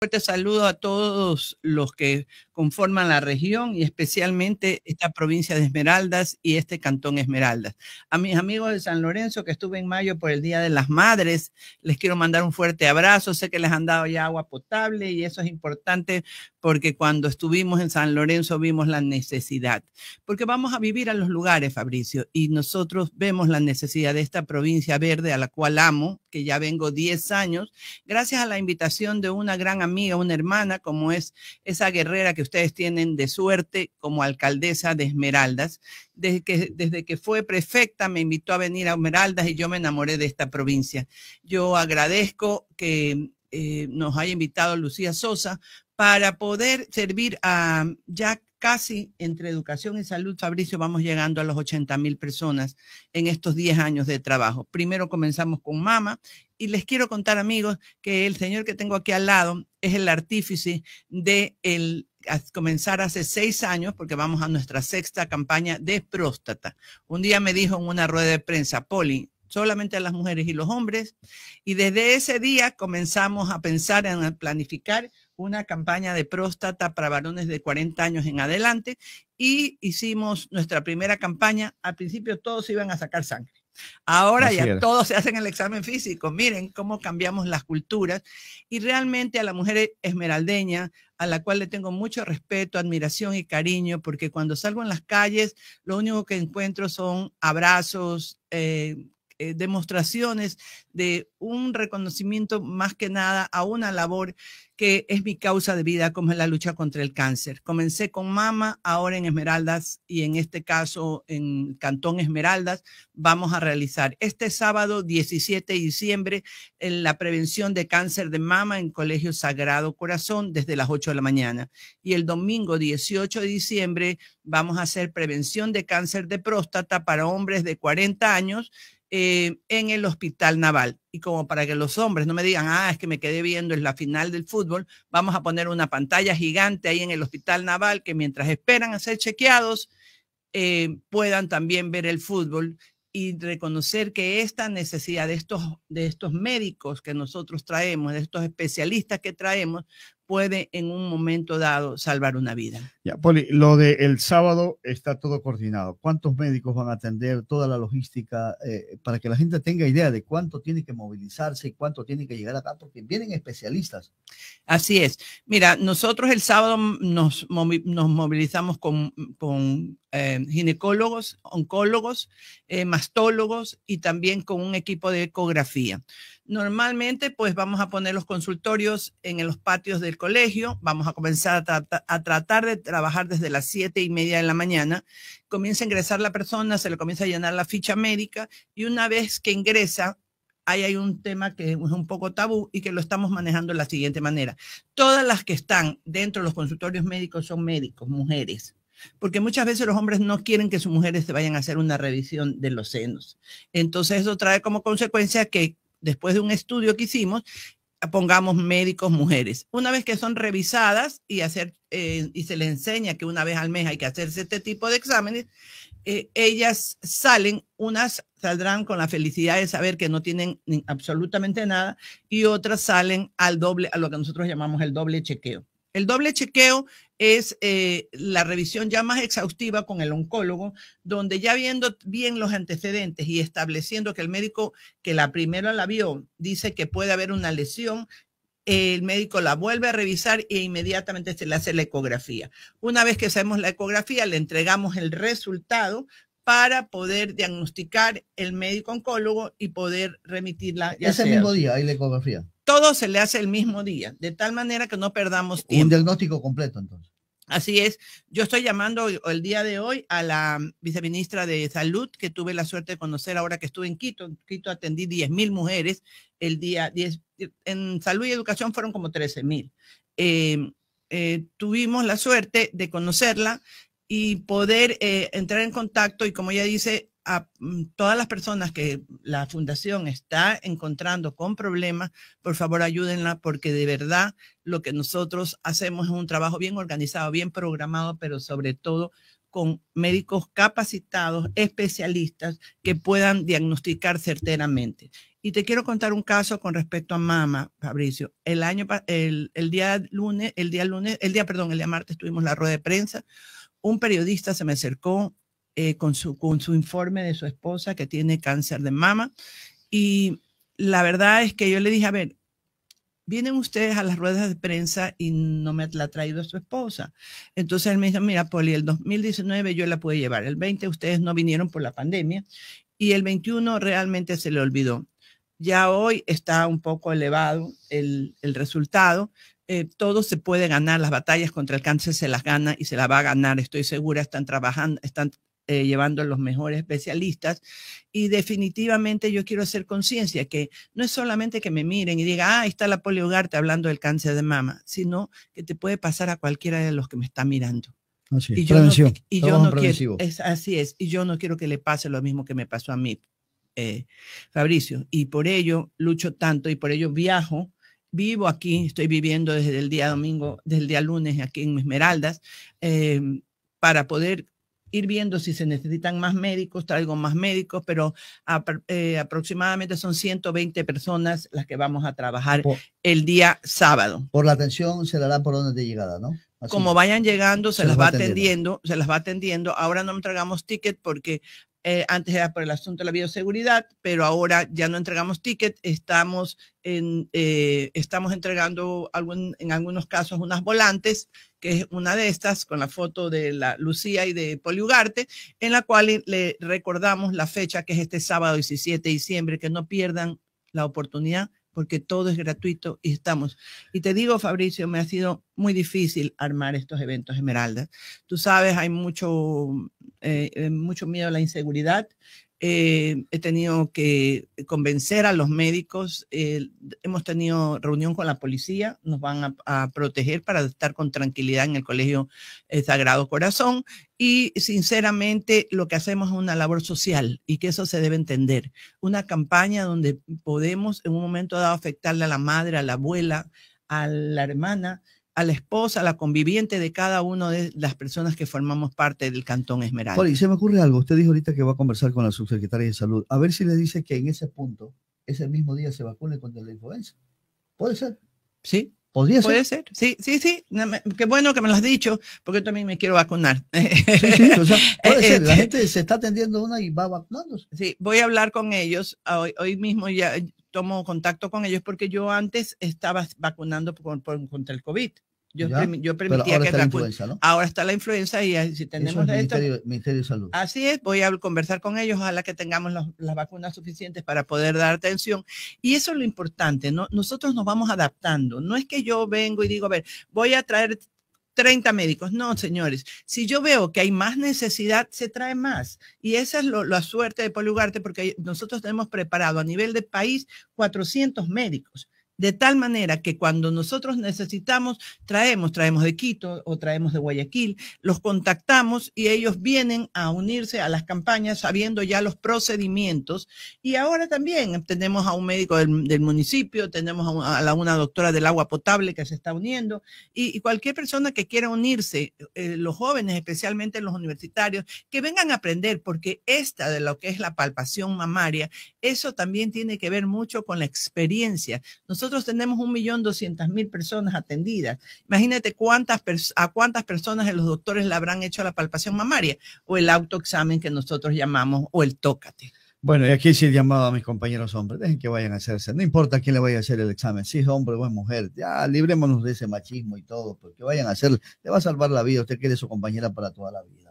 fuerte saludo a todos los que conforman la región y especialmente esta provincia de Esmeraldas y este cantón Esmeraldas. A mis amigos de San Lorenzo que estuve en mayo por el Día de las Madres, les quiero mandar un fuerte abrazo. Sé que les han dado ya agua potable y eso es importante porque cuando estuvimos en San Lorenzo vimos la necesidad, porque vamos a vivir a los lugares, Fabricio, y nosotros vemos la necesidad de esta provincia verde a la cual amo, que ya vengo 10 años, gracias a la invitación de una gran amiga, una hermana, como es esa guerrera que ustedes tienen de suerte como alcaldesa de Esmeraldas. Desde que, desde que fue prefecta me invitó a venir a Esmeraldas y yo me enamoré de esta provincia. Yo agradezco que eh, nos haya invitado Lucía Sosa, para poder servir a ya casi entre educación y salud, Fabricio, vamos llegando a los 80 mil personas en estos 10 años de trabajo. Primero comenzamos con mama y les quiero contar, amigos, que el señor que tengo aquí al lado es el artífice de el comenzar hace seis años, porque vamos a nuestra sexta campaña de próstata. Un día me dijo en una rueda de prensa, Poli, solamente a las mujeres y los hombres, y desde ese día comenzamos a pensar en planificar una campaña de próstata para varones de 40 años en adelante y hicimos nuestra primera campaña. Al principio todos iban a sacar sangre. Ahora ya todos se hacen el examen físico. Miren cómo cambiamos las culturas. Y realmente a la mujer esmeraldeña, a la cual le tengo mucho respeto, admiración y cariño, porque cuando salgo en las calles, lo único que encuentro son abrazos, eh, eh, demostraciones de un reconocimiento más que nada a una labor que es mi causa de vida, como es la lucha contra el cáncer. Comencé con Mama, ahora en Esmeraldas y en este caso en Cantón Esmeraldas vamos a realizar este sábado 17 de diciembre en la prevención de cáncer de mama en Colegio Sagrado Corazón desde las 8 de la mañana. Y el domingo 18 de diciembre vamos a hacer prevención de cáncer de próstata para hombres de 40 años eh, en el Hospital Naval. Y como para que los hombres no me digan, ah, es que me quedé viendo es la final del fútbol, vamos a poner una pantalla gigante ahí en el Hospital Naval que mientras esperan a ser chequeados, eh, puedan también ver el fútbol y reconocer que esta necesidad de estos, de estos médicos que nosotros traemos, de estos especialistas que traemos, puede en un momento dado salvar una vida. Ya, Poli, lo del el sábado está todo coordinado. ¿Cuántos médicos van a atender? Toda la logística eh, para que la gente tenga idea de cuánto tiene que movilizarse y cuánto tiene que llegar acá, porque vienen especialistas. Así es. Mira, nosotros el sábado nos, movilizamos con eh, ginecólogos, oncólogos, eh, mastólogos y también con un equipo de ecografía. Normalmente, pues vamos a poner los consultorios en los patios del colegio. Vamos a comenzar a, tratar de trabajar desde las siete y media de la mañana. Comienza a ingresar la persona, se le comienza a llenar la ficha médica y una vez que ingresa, ahí hay un tema que es un poco tabú y que lo estamos manejando de la siguiente manera. Todas las que están dentro de los consultorios médicos son médicos, mujeres porque muchas veces los hombres no quieren que sus mujeres se vayan a hacer una revisión de los senos. Entonces eso trae como consecuencia que después de un estudio que hicimos, pongamos médicos mujeres. Una vez que son revisadas y, hacer, eh, y se les enseña que una vez al mes hay que hacerse este tipo de exámenes, eh, ellas salen, unas saldrán con la felicidad de saber que no tienen absolutamente nada y otras salen al doble, a lo que nosotros llamamos el doble chequeo. El doble chequeo es eh, la revisión ya más exhaustiva con el oncólogo, donde ya viendo bien los antecedentes y estableciendo que el médico que la primera la vio dice que puede haber una lesión, el médico la vuelve a revisar e inmediatamente se le hace la ecografía. Una vez que hacemos la ecografía, le entregamos el resultado para poder diagnosticar el médico oncólogo y poder remitirla. Ya Ese mismo día hay la ecografía todo se le hace el mismo día, de tal manera que no perdamos tiempo. Un diagnóstico completo, entonces. Así es. Yo estoy llamando el día de hoy a la viceministra de Salud, que tuve la suerte de conocer ahora que estuve en Quito. En Quito atendí 10.000 mujeres. El día 10, en salud y educación fueron como 13.000. mil. Em, eh, tuvimos la suerte de conocerla y poder eh, entrar en contacto y, como ella dice, a mm, todas las personas que la fundación está encontrando con problemas, por favor ayúdenla porque de verdad lo que nosotros hacemos es un trabajo bien organizado, bien programado, pero sobre todo con médicos capacitados, especialistas que puedan diagnosticar certeramente. Y te quiero contar un caso con respecto a mama, Fabricio. El año el, el día lunes, el día lunes, el día perdón, el día martes tuvimos la rueda de prensa. Un periodista se me acercó eh, con, su, con su informe de su esposa que tiene cáncer de mama. Y la verdad es que yo le dije, a ver, vienen ustedes a las ruedas de prensa y no me la ha traído su esposa. Entonces él me dijo, mira, Poli, el 2019 yo la pude llevar, el 20 ustedes no vinieron por la pandemia y el 21 realmente se le olvidó. Ya hoy está un poco elevado el, resultado. Eh, todo se puede ganar, las batallas contra el cáncer se las gana y se las va a ganar, estoy segura, están trabajando, están eh, llevando a los mejores especialistas. Y definitivamente yo quiero hacer conciencia que no es solamente que me miren y diga, ah, está la poliogarte hablando del cáncer de mama, sino que te puede pasar a cualquiera de los que me está mirando. Así es, y yo no, quiero, es, así es, y yo no quiero que le pase lo mismo que me pasó a mí, eh, Fabricio. Y por ello lucho tanto y por ello viajo vivo aquí, estoy viviendo desde el día domingo, desde el día lunes aquí en Esmeraldas, eh, para poder ir viendo si se necesitan más médicos, traigo más médicos, pero eh, aproximadamente son 120 personas las que vamos a trabajar el día sábado. Por la atención se dan por donde de llegada, ¿no? Como vayan llegando, se, las va atendiendo, se las va atendiendo. Ahora no me tragamos ticket porque eh, antes era por el asunto de la bioseguridad, pero ahora ya no entregamos ticket, estamos, en, eh, estamos entregando en algunos casos unas volantes, que es una de estas con la foto de la Lucía y de Poli Ugarte, en la cual le recordamos la fecha que es este sábado 17 de diciembre, que no pierdan la oportunidad porque todo es gratuito y estamos. Y te digo, Fabricio, me ha sido muy difícil armar estos eventos Esmeralda. Tú sabes, hay mucho, eh, eh, mucho miedo a la inseguridad. Eh, he tenido que convencer a los médicos, eh, hemos tenido reunión con la policía, nos van a, a, proteger para estar con tranquilidad en el Colegio eh, Sagrado Corazón y sinceramente lo que hacemos es una labor social y que eso se debe entender. Una campaña donde podemos en un momento dado afectarle a la madre, a la abuela, a la hermana, a la esposa, a la conviviente de cada una de las personas que formamos parte del Cantón Esmeralda. Oye, se me ocurre algo. Usted dijo ahorita que va a conversar con la subsecretaria de Salud. A ver si le dice que en ese punto, ese mismo día se vacune contra la influenza. ¿Puede ser? Sí, Podría ser. Puede ser? Sí, sí, sí. Qué bueno que me lo has dicho, porque yo también me quiero vacunar. puede ser. La este, gente se está atendiendo una y va vacunándose. Sí, voy a hablar con ellos. Hoy, mismo ya tomo contacto con ellos porque yo antes estaba vacunando contra el COVID. Yo, permitía ahora que está la influenza, ¿no? Ahora está la influenza y si tenemos Ministerio, de Salud. Así es, voy a conversar con ellos, ojalá que tengamos las vacunas suficientes para poder dar atención. Y eso es lo importante, ¿no? nosotros nos vamos adaptando. No es que yo vengo y digo, a ver, voy a traer 30 médicos. No, señores, si yo veo que hay más necesidad, se trae más. Y esa es la suerte de Ugarte porque nosotros tenemos preparado a nivel de país 400 médicos de tal manera que cuando nosotros necesitamos, traemos, traemos de Quito o traemos de Guayaquil, los contactamos y ellos vienen a unirse a las campañas sabiendo ya los procedimientos. Y ahora también tenemos a un médico del, municipio, tenemos a, una, doctora del agua potable que se está uniendo y, cualquier persona que quiera unirse, eh, los jóvenes, especialmente los universitarios, que vengan a aprender, porque esta de lo que es la palpación mamaria, eso también tiene que ver mucho con la experiencia. Nosotros nosotros tenemos mil personas atendidas. Imagínate cuántas a cuántas personas los doctores le habrán hecho la palpación mamaria o el autoexamen que nosotros llamamos o el tócate. Bueno, y aquí sí he llamado a mis compañeros hombres, dejen que vayan a hacerse, no importa quién le vaya a hacer el examen, si es hombre o es mujer, ya librémonos de ese machismo y todo, porque vayan a hacer, le va a salvar la vida, usted quiere su compañera para toda la vida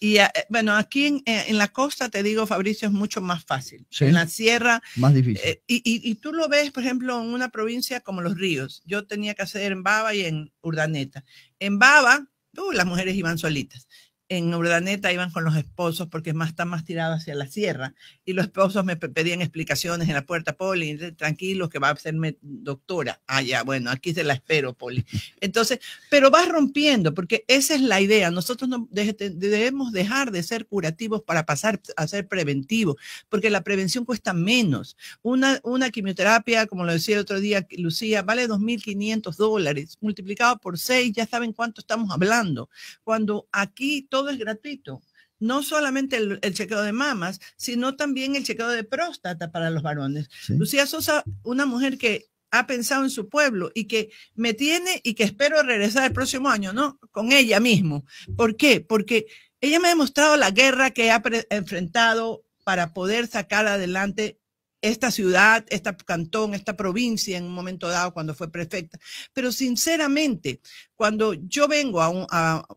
y eh, bueno, aquí eh, en, la costa, te digo, Fabricio, es mucho más fácil. en la sierra. Más difícil. Eh, y, tú lo ves, por ejemplo, en una provincia como Los Ríos. Yo tenía que hacer en Baba y en Urdaneta. En Baba, uh, las mujeres iban solitas en Urdaneta iban con los esposos porque más está más tirado hacia la sierra y los esposos me pedían explicaciones en la puerta, Poli, eh, tranquilo que va a ser doctora. Ah, ya, bueno, aquí se la espero, Poli. Entonces, pero vas rompiendo porque esa es la idea. Nosotros no debemos dejar de ser curativos para pasar a ser preventivos porque la prevención cuesta menos. Una, una quimioterapia, como lo decía el otro día Lucía, vale 2.500 dólares multiplicado por 6, ya saben cuánto estamos hablando. Cuando aquí todo es gratuito. No solamente el, chequeo de mamas, sino también el chequeo de próstata para los varones. Lucía Sosa, una mujer que ha pensado en su pueblo y que me tiene y que espero regresar el próximo año, ¿no? Con ella mismo. ¿Por qué? Porque ella me ha demostrado la guerra que ha enfrentado para poder sacar adelante esta ciudad, este cantón, esta provincia en un momento dado cuando fue prefecta. Pero sinceramente, cuando yo vengo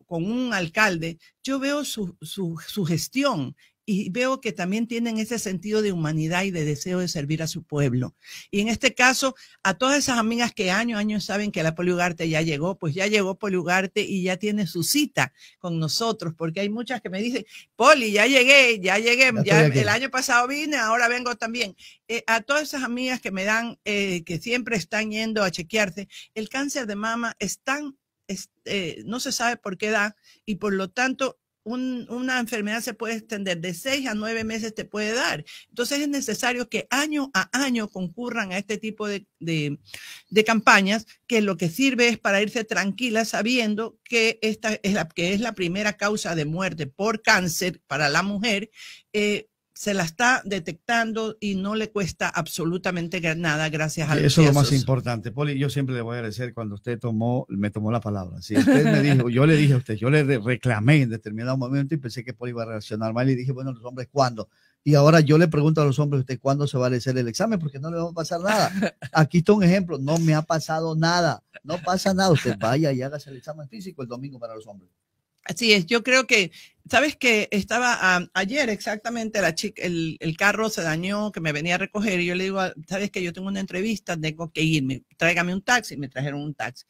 con un alcalde, yo veo su, su, su, gestión y veo que también tienen ese sentido de humanidad y de deseo de servir a su pueblo. Y en este caso, a todas esas amigas que año a año saben que la Poliugarte ya llegó, pues ya llegó Poliugarte y ya tiene su cita con nosotros, porque hay muchas que me dicen, Poli, ya llegué, ya llegué, ya, el año pasado vine, ahora vengo también. Eh, a todas esas amigas que me dan, eh, que siempre están yendo a chequearse, el cáncer de mama es tan eh, no se sabe por qué da y por lo tanto una enfermedad se puede extender de seis a nueve meses te puede dar. Entonces es necesario que año a año concurran a este tipo de, de, campañas que lo que sirve es para irse tranquila sabiendo que esta es la, que es la primera causa de muerte por cáncer para la mujer. Eh, se la está detectando y no le cuesta absolutamente nada gracias a Eso es lo más importante. Poli, yo siempre le voy a agradecer cuando usted tomó, me tomó la palabra. Si me dijo, yo le dije a usted, yo le reclamé en determinado momento y pensé que Poli iba a reaccionar mal y dije, bueno, los hombres, ¿cuándo? Y ahora yo le pregunto a los hombres, ¿usted cuándo se va a hacer el examen? Porque no le va a pasar nada. Aquí está un ejemplo, no me ha pasado nada, no pasa nada. Usted vaya y hágase el examen físico el domingo para los hombres. Así es, yo creo que, sabes que estaba ayer exactamente la chica, el, carro se dañó que me venía a recoger y yo le digo, ah, sabes que yo tengo una entrevista, tengo que irme, tráigame un taxi, me trajeron un taxi.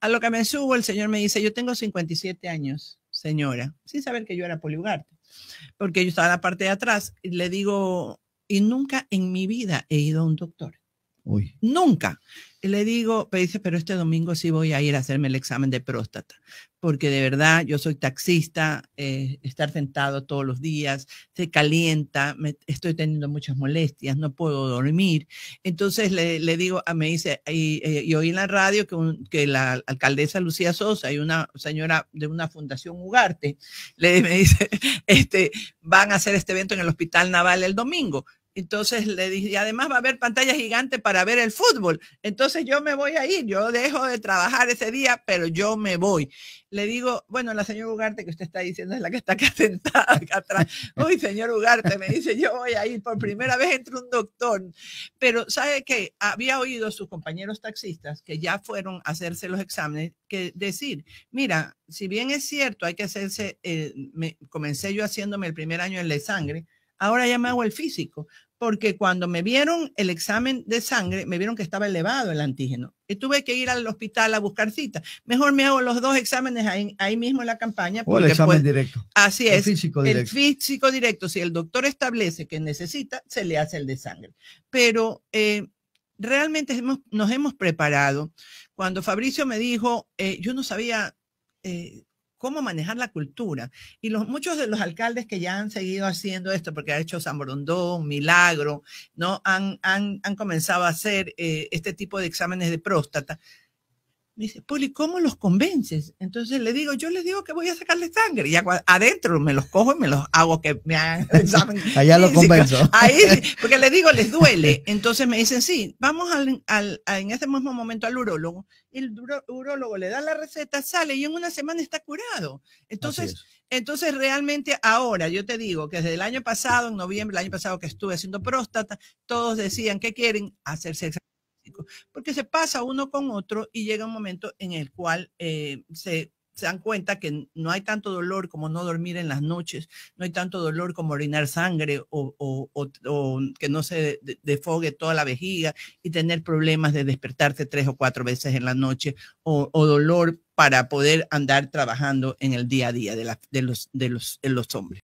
A lo que me subo, el señor me dice, yo tengo 57 años, señora, sin saber que yo era poliugarte, porque yo estaba en la parte de atrás y le digo, y nunca en mi vida he ido a un doctor. Uy. Nunca. Y le digo, me dice, pero este domingo sí voy a ir a hacerme el examen de próstata porque de verdad yo soy taxista, eh, estar sentado todos los días, se calienta, estoy teniendo muchas molestias, no puedo dormir. Entonces le, le digo, ah, me dice, eh, y, oí en la radio que, que, la alcaldesa Lucía Sosa y una señora de una fundación Ugarte, le, me dice, este, van a hacer este evento en el Hospital Naval el domingo. Entonces le dije, y además va a haber pantalla gigante para ver el fútbol. Entonces yo me voy a ir, yo dejo de trabajar ese día, pero yo me voy. Le digo, bueno, la señora Ugarte que usted está diciendo es la que está acá sentada acá atrás. Uy, señor Ugarte, me dice, yo voy a ir, por primera vez entre un doctor. Pero, ¿sabe que Había oído a sus compañeros taxistas que ya fueron a hacerse los exámenes que decir, mira, si bien es cierto, hay que hacerse, eh, comencé yo haciéndome el primer año en la sangre, ahora ya me hago el físico, porque cuando me vieron el examen de sangre, me vieron que estaba elevado el antígeno y tuve que ir al hospital a buscar cita. Mejor me hago los dos exámenes ahí, mismo en la campaña. o el examen directo. Así es. El físico directo. El físico directo. Si el doctor establece que necesita, se le hace el de sangre. Pero eh, realmente nos hemos preparado. Cuando Fabricio me dijo, eh, yo no sabía eh, cómo manejar la cultura. Y los, muchos de los alcaldes que ya han seguido haciendo esto, porque ha hecho San Borondón, Milagro, ¿no? Han, han, comenzado a hacer eh, este tipo de exámenes de próstata, me dice, Poli, ¿cómo los convences? Entonces le digo, yo les digo que voy a sacarle sangre. Y adentro me los cojo y me los hago que me hagan Allá lo convenzo. Ahí, porque le digo, les duele. Entonces me dicen, sí, vamos al, en ese mismo momento al urólogo. El urólogo le da la receta, sale y en una semana está curado. Entonces, entonces realmente ahora, yo te digo que desde el año pasado, en noviembre, el año pasado que estuve haciendo próstata, todos decían, que quieren? Hacerse porque se pasa uno con otro y llega un momento en el cual eh, se dan cuenta que no hay tanto dolor como no dormir en las noches, no hay tanto dolor como orinar sangre o, que no se defogue toda la vejiga y tener problemas de despertarse tres o cuatro veces en la noche o, dolor para poder andar trabajando en el día a día de, de, los, de los hombres.